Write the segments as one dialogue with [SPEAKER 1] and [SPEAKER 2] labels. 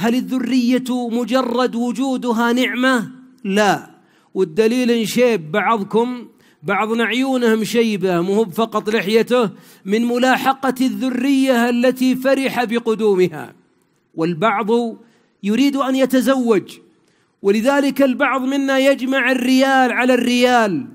[SPEAKER 1] هل الذرية مجرد وجودها نعمة؟ لا والدليل إن شيب بعضكم بعضنا عيونهم شيبة مو فقط لحيته من ملاحقة الذرية التي فرح بقدومها والبعض يريد أن يتزوج ولذلك البعض منا يجمع الريال على الريال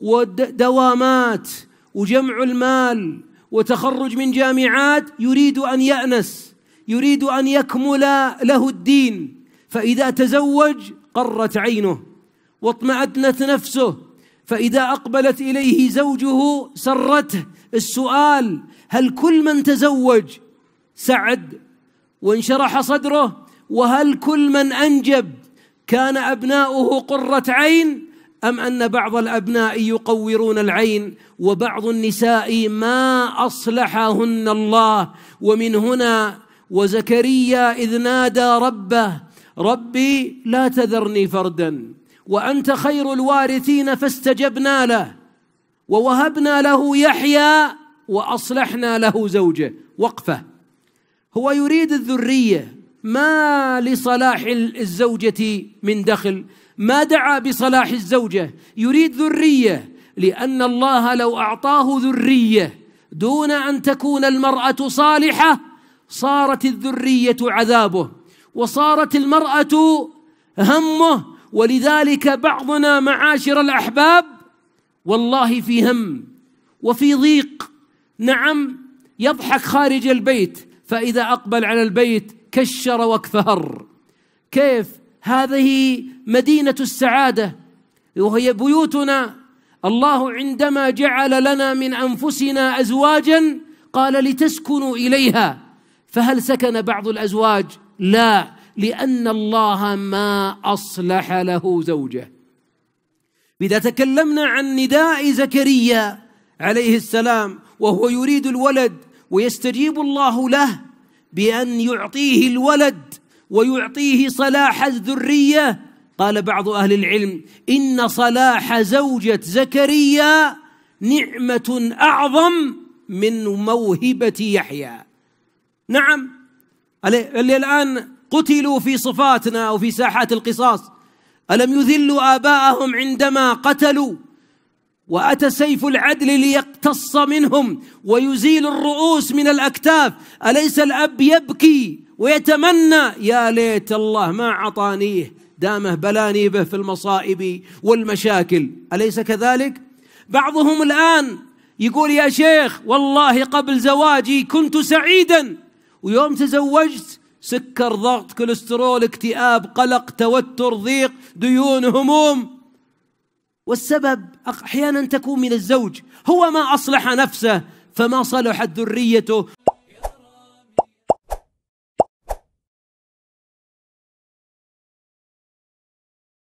[SPEAKER 1] ودوامات وجمع المال وتخرج من جامعات يريد أن يأنس يريد أن يكمل له الدين فإذا تزوج قرت عينه واطمأنت نفسه فإذا أقبلت إليه زوجه سرته السؤال هل كل من تزوج سعد وانشرح صدره وهل كل من أنجب كان أبناؤه قرة عين أم أن بعض الأبناء يقورون العين وبعض النساء ما أصلحهن الله ومن هنا وزكريا إذ نادى ربه ربي لا تذرني فردا وأنت خير الوارثين فاستجبنا له ووهبنا له يحيى وأصلحنا له زوجه وقفة هو يريد الذرية ما لصلاح الزوجة من دخل ما دعا بصلاح الزوجة يريد ذرية لأن الله لو أعطاه ذرية دون أن تكون المرأة صالحة صارت الذرية عذابه وصارت المرأة همه ولذلك بعضنا معاشر الأحباب والله في هم وفي ضيق نعم يضحك خارج البيت فإذا أقبل على البيت كشر واكفهر كيف هذه مدينة السعادة وهي بيوتنا الله عندما جعل لنا من أنفسنا أزواجا قال لتسكنوا إليها فهل سكن بعض الازواج لا لان الله ما اصلح له زوجه اذا تكلمنا عن نداء زكريا عليه السلام وهو يريد الولد ويستجيب الله له بان يعطيه الولد ويعطيه صلاح الذريه قال بعض اهل العلم ان صلاح زوجه زكريا نعمه اعظم من موهبه يحيى نعم اللي الآن قتلوا في صفاتنا أو في ساحات القصاص ألم يذلوا آباءهم عندما قتلوا وأتى سيف العدل ليقتص منهم ويزيل الرؤوس من الأكتاف أليس الأب يبكي ويتمنى يا ليت الله ما عطانيه دامه بلاني به في المصائب والمشاكل أليس كذلك؟ بعضهم الآن يقول يا شيخ والله قبل زواجي كنت سعيدا ويوم تزوجت سكر ضغط كوليسترول اكتئاب قلق توتر ضيق ديون هموم والسبب احيانا تكون من الزوج هو ما اصلح نفسه فما صلحت ذريته